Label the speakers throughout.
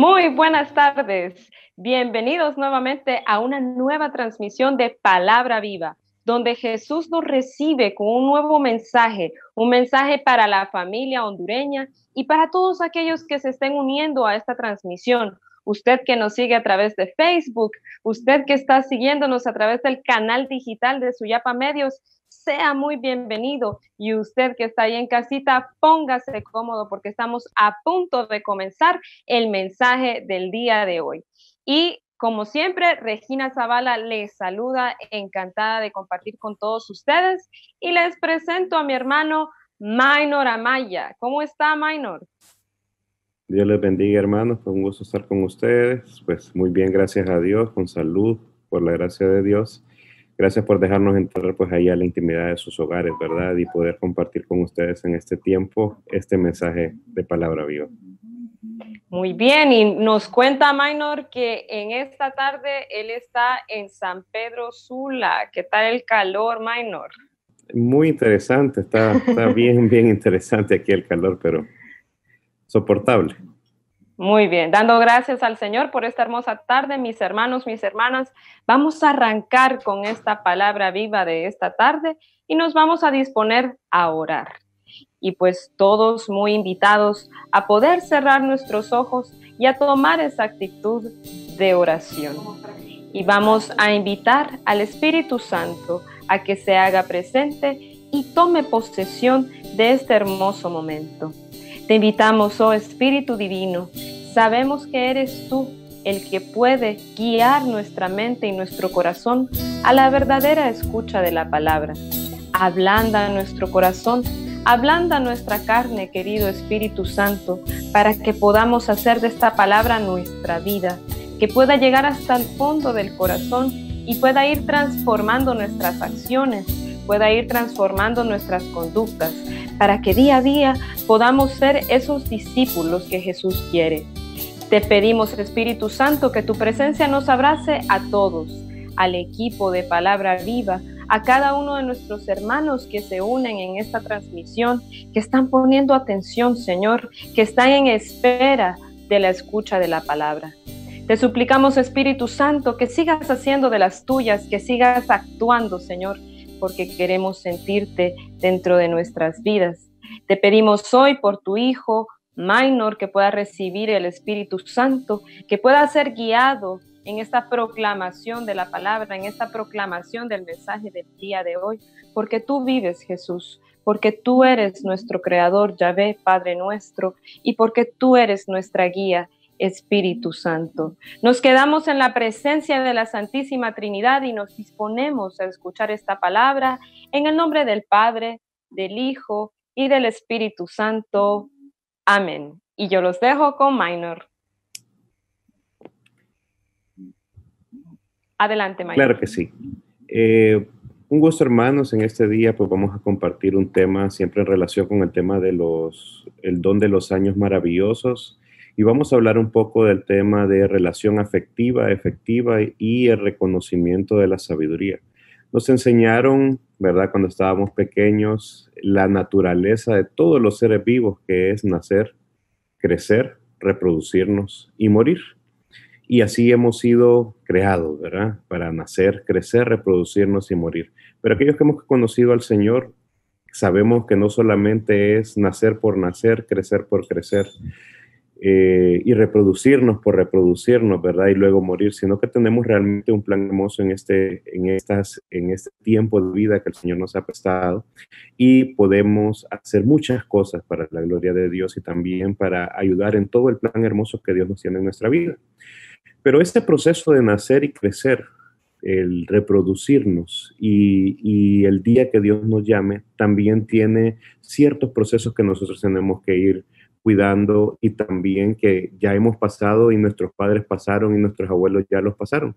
Speaker 1: Muy buenas tardes. Bienvenidos nuevamente a una nueva transmisión de Palabra Viva, donde Jesús nos recibe con un nuevo mensaje, un mensaje para la familia hondureña y para todos aquellos que se estén uniendo a esta transmisión, usted que nos sigue a través de Facebook, usted que está siguiéndonos a través del canal digital de Suyapa Medios, sea muy bienvenido. Y usted que está ahí en casita, póngase cómodo porque estamos a punto de comenzar el mensaje del día de hoy. Y como siempre, Regina Zavala les saluda, encantada de compartir con todos ustedes y les presento a mi hermano Minor Amaya. ¿Cómo está Minor?
Speaker 2: Dios les bendiga, hermanos. Fue un gusto estar con ustedes. Pues muy bien, gracias a Dios, con salud, por la gracia de Dios. Gracias por dejarnos entrar pues ahí a la intimidad de sus hogares, ¿verdad? Y poder compartir con ustedes en este tiempo este mensaje de palabra viva.
Speaker 1: Muy bien, y nos cuenta Minor que en esta tarde él está en San Pedro Sula. ¿Qué tal el calor, Minor?
Speaker 2: Muy interesante, está bien, bien interesante aquí el calor, pero soportable.
Speaker 1: Muy bien, dando gracias al Señor por esta hermosa tarde, mis hermanos, mis hermanas. Vamos a arrancar con esta palabra viva de esta tarde y nos vamos a disponer a orar. Y pues todos muy invitados a poder cerrar nuestros ojos y a tomar esa actitud de oración. Y vamos a invitar al Espíritu Santo a que se haga presente y tome posesión de este hermoso momento. Te invitamos, oh Espíritu Divino, sabemos que eres tú el que puede guiar nuestra mente y nuestro corazón a la verdadera escucha de la palabra. Ablanda nuestro corazón, ablanda nuestra carne, querido Espíritu Santo, para que podamos hacer de esta palabra nuestra vida, que pueda llegar hasta el fondo del corazón y pueda ir transformando nuestras acciones, pueda ir transformando nuestras conductas para que día a día podamos ser esos discípulos que Jesús quiere. Te pedimos, Espíritu Santo, que tu presencia nos abrace a todos, al equipo de Palabra Viva, a cada uno de nuestros hermanos que se unen en esta transmisión, que están poniendo atención, Señor, que están en espera de la escucha de la palabra. Te suplicamos, Espíritu Santo, que sigas haciendo de las tuyas, que sigas actuando, Señor, porque queremos sentirte dentro de nuestras vidas. Te pedimos hoy por tu Hijo, Minor, que pueda recibir el Espíritu Santo, que pueda ser guiado en esta proclamación de la palabra, en esta proclamación del mensaje del día de hoy, porque tú vives, Jesús, porque tú eres nuestro Creador, Yahvé, Padre nuestro, y porque tú eres nuestra guía Espíritu Santo. Nos quedamos en la presencia de la Santísima Trinidad y nos disponemos a escuchar esta palabra en el nombre del Padre, del Hijo y del Espíritu Santo. Amén. Y yo los dejo con Minor. Adelante, Maynor. Claro
Speaker 2: que sí. Eh, un gusto, hermanos. En este día, pues vamos a compartir un tema siempre en relación con el tema de los, el don de los años maravillosos y vamos a hablar un poco del tema de relación afectiva, efectiva y el reconocimiento de la sabiduría. Nos enseñaron, ¿verdad?, cuando estábamos pequeños, la naturaleza de todos los seres vivos, que es nacer, crecer, reproducirnos y morir. Y así hemos sido creados, ¿verdad? Para nacer, crecer, reproducirnos y morir. Pero aquellos que hemos conocido al Señor, sabemos que no solamente es nacer por nacer, crecer por crecer, eh, y reproducirnos por reproducirnos, ¿verdad? Y luego morir, sino que tenemos realmente un plan hermoso en este, en estas, en este tiempo de vida que el Señor nos ha prestado y podemos hacer muchas cosas para la gloria de Dios y también para ayudar en todo el plan hermoso que Dios nos tiene en nuestra vida. Pero este proceso de nacer y crecer, el reproducirnos y, y, el día que Dios nos llame, también tiene ciertos procesos que nosotros tenemos que ir cuidando y también que ya hemos pasado y nuestros padres pasaron y nuestros abuelos ya los pasaron.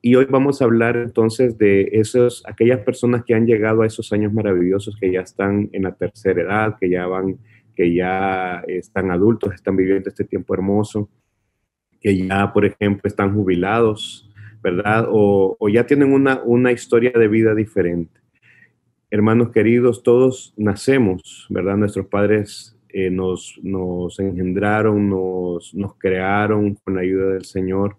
Speaker 2: Y hoy vamos a hablar entonces de esos, aquellas personas que han llegado a esos años maravillosos, que ya están en la tercera edad, que ya van, que ya están adultos, están viviendo este tiempo hermoso, que ya, por ejemplo, están jubilados, ¿verdad? O, ya tienen una, una historia de vida diferente hermanos queridos, todos nacemos, ¿verdad? Nuestros padres eh, nos, nos, engendraron, nos, crearon con la ayuda del Señor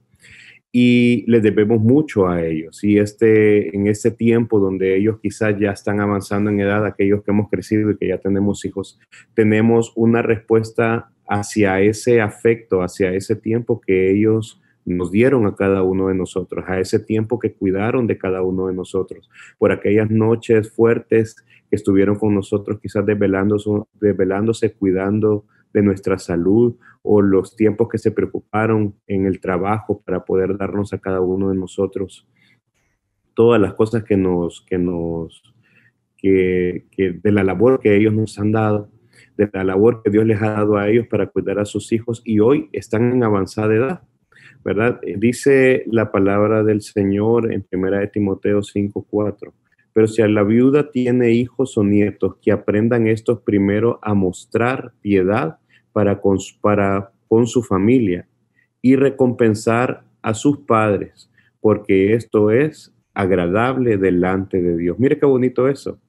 Speaker 2: y les debemos mucho a ellos. Y este, en este tiempo donde ellos quizás ya están avanzando en edad, aquellos que hemos crecido y que ya tenemos hijos, tenemos una respuesta hacia ese afecto, hacia ese tiempo que ellos nos dieron a cada uno de nosotros, a ese tiempo que cuidaron de cada uno de nosotros, por aquellas noches fuertes que estuvieron con nosotros, quizás desvelándose, cuidando de nuestra salud o los tiempos que se preocuparon en el trabajo para poder darnos a cada uno de nosotros todas las cosas que nos que nos que de la labor que ellos nos han dado de la labor que Dios les ha dado a ellos para cuidar a sus hijos y hoy están en avanzada edad ¿verdad? Eh, dice la palabra del Señor en 1 Timoteo 5:4. Pero si a la viuda tiene hijos o nietos, que aprendan estos primero a mostrar piedad para para con su familia y recompensar a sus padres, porque esto es agradable delante de Dios. Mire qué bonito eso.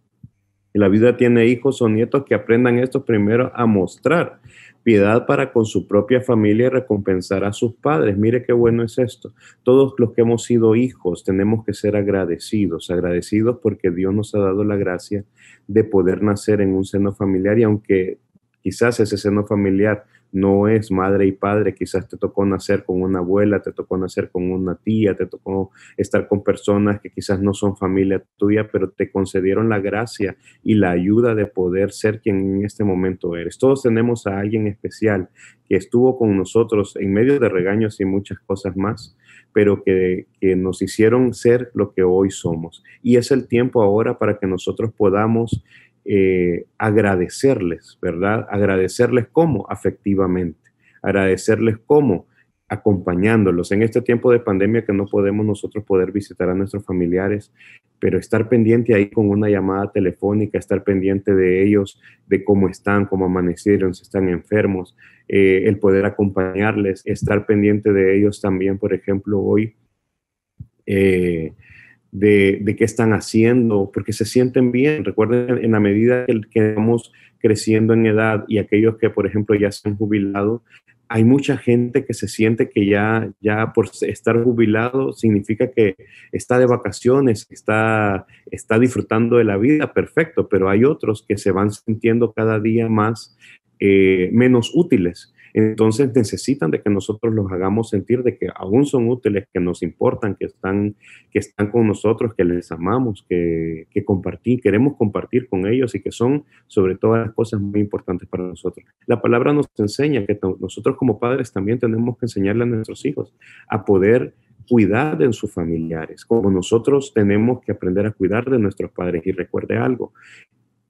Speaker 2: Y la vida tiene hijos o nietos que aprendan esto primero a mostrar piedad para con su propia familia y recompensar a sus padres. Mire qué bueno es esto. Todos los que hemos sido hijos tenemos que ser agradecidos, agradecidos porque Dios nos ha dado la gracia de poder nacer en un seno familiar y aunque quizás ese seno familiar no es madre y padre, quizás te tocó nacer con una abuela, te tocó nacer con una tía, te tocó estar con personas que quizás no son familia tuya, pero te concedieron la gracia y la ayuda de poder ser quien en este momento eres. Todos tenemos a alguien especial que estuvo con nosotros en medio de regaños y muchas cosas más, pero que, nos hicieron ser lo que hoy somos. Y es el tiempo ahora para que nosotros podamos eh, agradecerles, ¿verdad? Agradecerles cómo afectivamente, agradecerles cómo acompañándolos en este tiempo de pandemia que no podemos nosotros poder visitar a nuestros familiares, pero estar pendiente ahí con una llamada telefónica, estar pendiente de ellos, de cómo están, cómo amanecieron, si están enfermos, eh, el poder acompañarles, estar pendiente de ellos también, por ejemplo, hoy. Eh, de, qué están haciendo, porque se sienten bien. Recuerden, en la medida que, vamos creciendo en edad y aquellos que, por ejemplo, ya se han jubilado, hay mucha gente que se siente que ya, ya por estar jubilado significa que está de vacaciones, está, está disfrutando de la vida, perfecto, pero hay otros que se van sintiendo cada día más eh, menos útiles entonces necesitan de que nosotros los hagamos sentir de que aún son útiles, que nos importan, que están, que están con nosotros, que les amamos, que, queremos compartir con ellos y que son sobre todas las cosas muy importantes para nosotros. La palabra nos enseña que nosotros como padres también tenemos que enseñarle a nuestros hijos a poder cuidar de sus familiares, como nosotros tenemos que aprender a cuidar de nuestros padres. Y recuerde algo,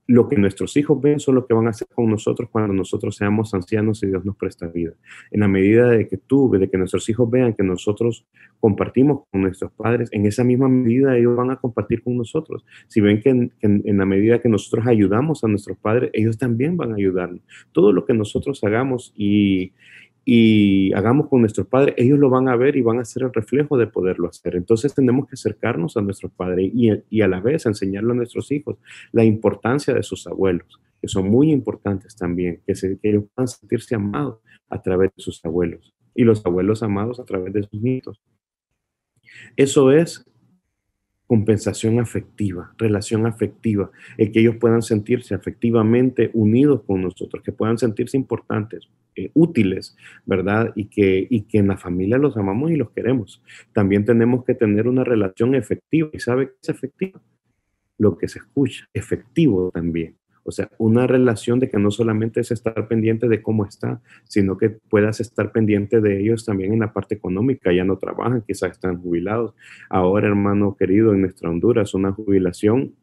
Speaker 2: lo que nuestros hijos ven son lo que van a hacer con nosotros cuando nosotros seamos ancianos y Dios nos presta vida. En la medida de que tú, de que nuestros hijos vean que nosotros compartimos con nuestros padres, en esa misma medida ellos van a compartir con nosotros. Si ven que en, la medida que nosotros ayudamos a nuestros padres, ellos también van a ayudarnos. Todo lo que nosotros hagamos y, y hagamos con nuestros padres, ellos lo van a ver y van a ser el reflejo de poderlo hacer. Entonces tenemos que acercarnos a nuestros padres y, a la vez enseñarle a nuestros hijos la importancia de sus abuelos, que son muy importantes también, que, se, que ellos puedan sentirse amados a través de sus abuelos y los abuelos amados a través de sus nietos. Eso es compensación afectiva, relación afectiva, el que ellos puedan sentirse afectivamente unidos con nosotros, que puedan sentirse importantes, eh, útiles, ¿verdad? Y que, y que en la familia los amamos y los queremos. También tenemos que tener una relación efectiva. ¿Y sabe qué es efectiva? Lo que se escucha, efectivo también. O sea, una relación de que no solamente es estar pendiente de cómo está, sino que puedas estar pendiente de ellos también en la parte económica. Ya no trabajan, quizás están jubilados. Ahora, hermano querido, en nuestra Honduras una jubilación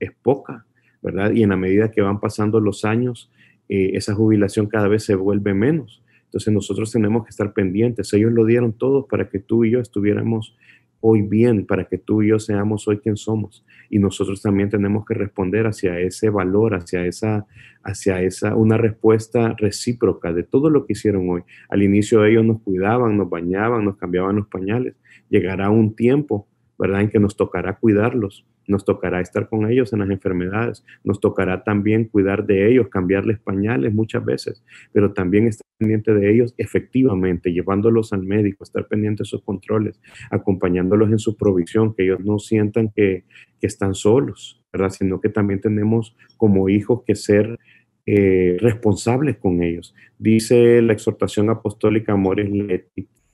Speaker 2: es poca, ¿verdad? Y en la medida que van pasando los años, eh, esa jubilación cada vez se vuelve menos. Entonces nosotros tenemos que estar pendientes. Ellos lo dieron todo para que tú y yo estuviéramos hoy bien para que tú y yo seamos hoy quien somos. Y nosotros también tenemos que responder hacia ese valor, hacia esa, hacia esa, una respuesta recíproca de todo lo que hicieron hoy. Al inicio ellos nos cuidaban, nos bañaban, nos cambiaban los pañales. Llegará un tiempo, ¿verdad?, en que nos tocará cuidarlos nos tocará estar con ellos en las enfermedades, nos tocará también cuidar de ellos, cambiarles pañales muchas veces, pero también estar pendiente de ellos efectivamente, llevándolos al médico, estar pendiente de sus controles, acompañándolos en su provisión, que ellos no sientan que, están solos, ¿verdad? Sino que también tenemos como hijos que ser eh, responsables con ellos. Dice la exhortación apostólica Amores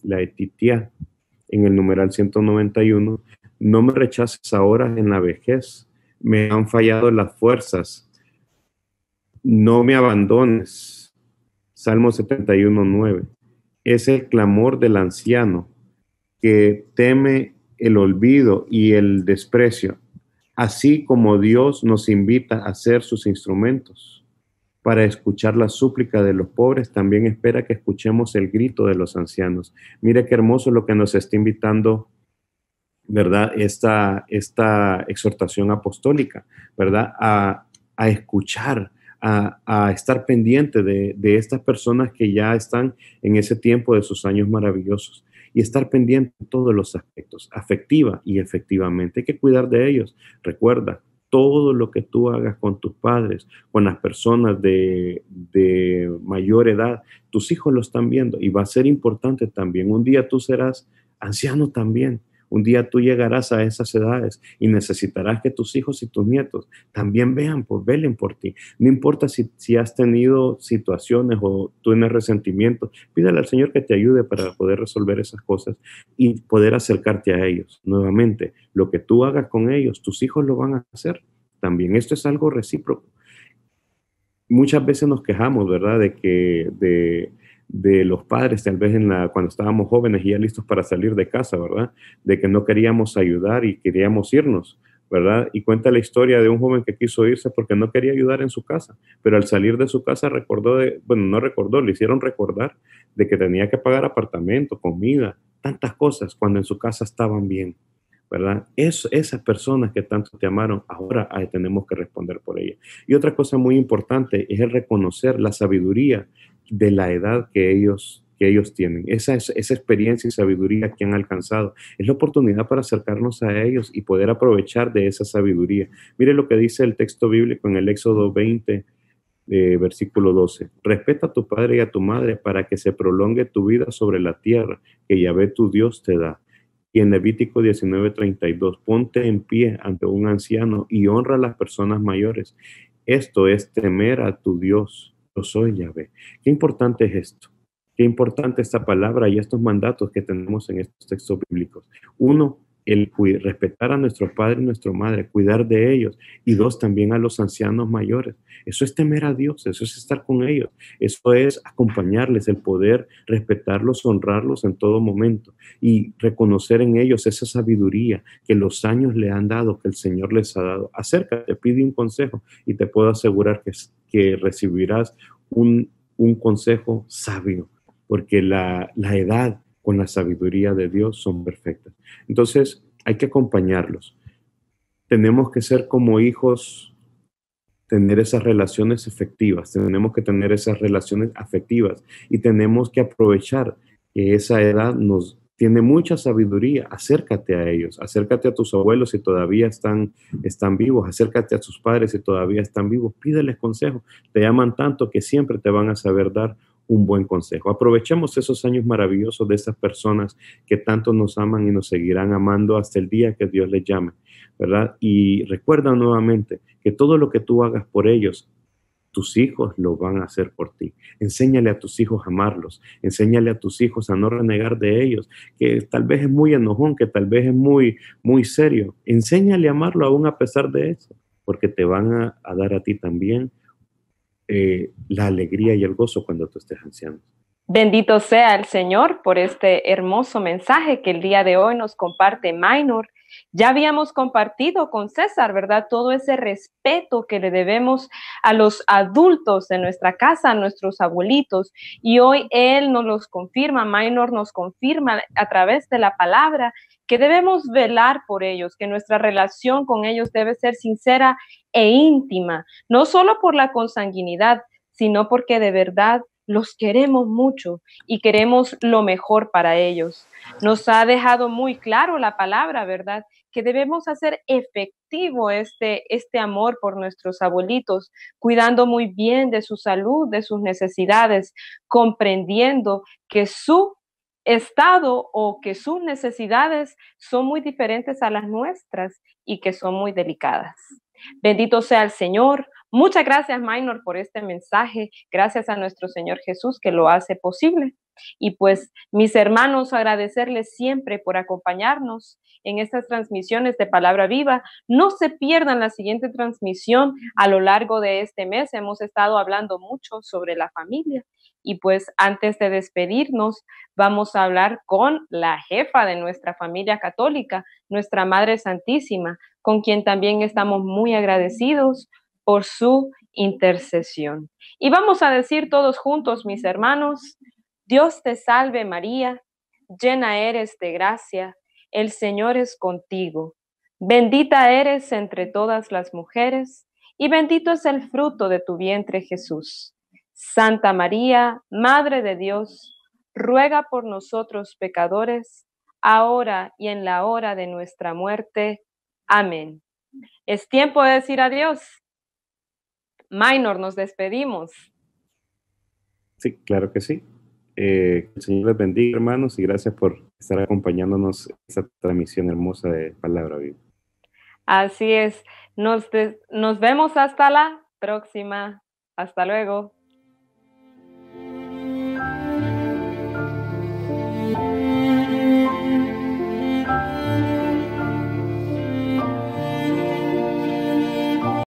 Speaker 2: la Etitia en el numeral 191 no me rechaces ahora en la vejez, me han fallado las fuerzas, no me abandones. Salmo 9 Es el clamor del anciano que teme el olvido y el desprecio, así como Dios nos invita a ser sus instrumentos. Para escuchar la súplica de los pobres, también espera que escuchemos el grito de los ancianos. Mire qué hermoso lo que nos está invitando ¿verdad? Esta, esta exhortación apostólica, ¿verdad? A, escuchar, a, estar pendiente de, estas personas que ya están en ese tiempo de sus años maravillosos y estar pendiente de todos los aspectos, afectiva y efectivamente. Hay que cuidar de ellos. Recuerda, todo lo que tú hagas con tus padres, con las personas de, de mayor edad, tus hijos lo están viendo y va a ser importante también. Un día tú serás anciano también un día tú llegarás a esas edades y necesitarás que tus hijos y tus nietos también vean por, velen por ti. No importa si, has tenido situaciones o tienes resentimientos, pídale al Señor que te ayude para poder resolver esas cosas y poder acercarte a ellos. Nuevamente, lo que tú hagas con ellos, tus hijos lo van a hacer también. Esto es algo recíproco muchas veces nos quejamos, ¿verdad? De que de, de los padres, tal vez en la, cuando estábamos jóvenes y ya listos para salir de casa, ¿verdad? De que no queríamos ayudar y queríamos irnos, ¿verdad? Y cuenta la historia de un joven que quiso irse porque no quería ayudar en su casa, pero al salir de su casa recordó, de, bueno, no recordó, le hicieron recordar de que tenía que pagar apartamento, comida, tantas cosas cuando en su casa estaban bien. ¿verdad? Es, esas personas que tanto te amaron, ahora tenemos que responder por ellas. Y otra cosa muy importante es el reconocer la sabiduría de la edad que ellos, que ellos tienen. Esa, esa experiencia y sabiduría que han alcanzado es la oportunidad para acercarnos a ellos y poder aprovechar de esa sabiduría. Mire lo que dice el texto bíblico en el Éxodo 20, eh, versículo 12. Respeta a tu padre y a tu madre para que se prolongue tu vida sobre la tierra que Yahvé tu Dios te da. Y en Levítico 19:32, ponte en pie ante un anciano y honra a las personas mayores. Esto es temer a tu Dios yo soy Yahvé. Qué importante es esto. Qué importante esta palabra y estos mandatos que tenemos en estos textos bíblicos. Uno, el respetar a nuestro padre y nuestra madre, cuidar de ellos, y dos, también a los ancianos mayores. Eso es temer a Dios, eso es estar con ellos, eso es acompañarles, el poder respetarlos, honrarlos en todo momento y reconocer en ellos esa sabiduría que los años le han dado, que el Señor les ha dado. Acércate, pide un consejo y te puedo asegurar que, que recibirás un, consejo sabio, porque la, la edad con la sabiduría de Dios son perfectas. Entonces hay que acompañarlos. Tenemos que ser como hijos, tener esas relaciones efectivas, tenemos que tener esas relaciones afectivas y tenemos que aprovechar que esa edad nos tiene mucha sabiduría, acércate a ellos, acércate a tus abuelos si todavía están, están vivos, acércate a tus padres si todavía están vivos, pídeles consejo te aman tanto que siempre te van a saber dar un buen consejo. Aprovechemos esos años maravillosos de esas personas que tanto nos aman y nos seguirán amando hasta el día que Dios les llame, ¿verdad? Y recuerda nuevamente que todo lo que tú hagas por ellos, tus hijos lo van a hacer por ti. Enséñale a tus hijos a amarlos, enséñale a tus hijos a no renegar de ellos, que tal vez es muy enojón, que tal vez es muy, muy serio. Enséñale a amarlo aún a pesar de eso, porque te van a, a dar a ti también eh, la alegría y el gozo cuando tú estés anciano.
Speaker 1: Bendito sea el Señor por este hermoso mensaje que el día de hoy nos comparte Minor ya habíamos compartido con César, ¿verdad? Todo ese respeto que le debemos a los adultos de nuestra casa, a nuestros abuelitos. Y hoy él nos los confirma, Minor nos confirma a través de la palabra que debemos velar por ellos, que nuestra relación con ellos debe ser sincera e íntima, no solo por la consanguinidad, sino porque de verdad los queremos mucho y queremos lo mejor para ellos. Nos ha dejado muy claro la palabra, ¿verdad? Que debemos hacer efectivo este, este, amor por nuestros abuelitos, cuidando muy bien de su salud, de sus necesidades, comprendiendo que su estado o que sus necesidades son muy diferentes a las nuestras y que son muy delicadas. Bendito sea el Señor. Muchas gracias, Minor, por este mensaje. Gracias a nuestro Señor Jesús que lo hace posible. Y pues, mis hermanos, agradecerles siempre por acompañarnos en estas transmisiones de Palabra Viva. No se pierdan la siguiente transmisión a lo largo de este mes. Hemos estado hablando mucho sobre la familia. Y pues antes de despedirnos, vamos a hablar con la jefa de nuestra familia católica, nuestra Madre Santísima, con quien también estamos muy agradecidos por su intercesión. Y vamos a decir todos juntos, mis hermanos, Dios te salve María, llena eres de gracia, el Señor es contigo, bendita eres entre todas las mujeres, y bendito es el fruto de tu vientre Jesús. Santa María, Madre de Dios, ruega por nosotros pecadores, ahora y en la hora de nuestra muerte. Amén. Es tiempo de decir adiós. Minor, nos despedimos.
Speaker 2: Sí, claro que sí. Eh, el Señor les bendiga, hermanos, y gracias por estar acompañándonos en esta transmisión hermosa de Palabra Viva.
Speaker 1: Así es. Nos, nos vemos hasta la próxima. Hasta luego.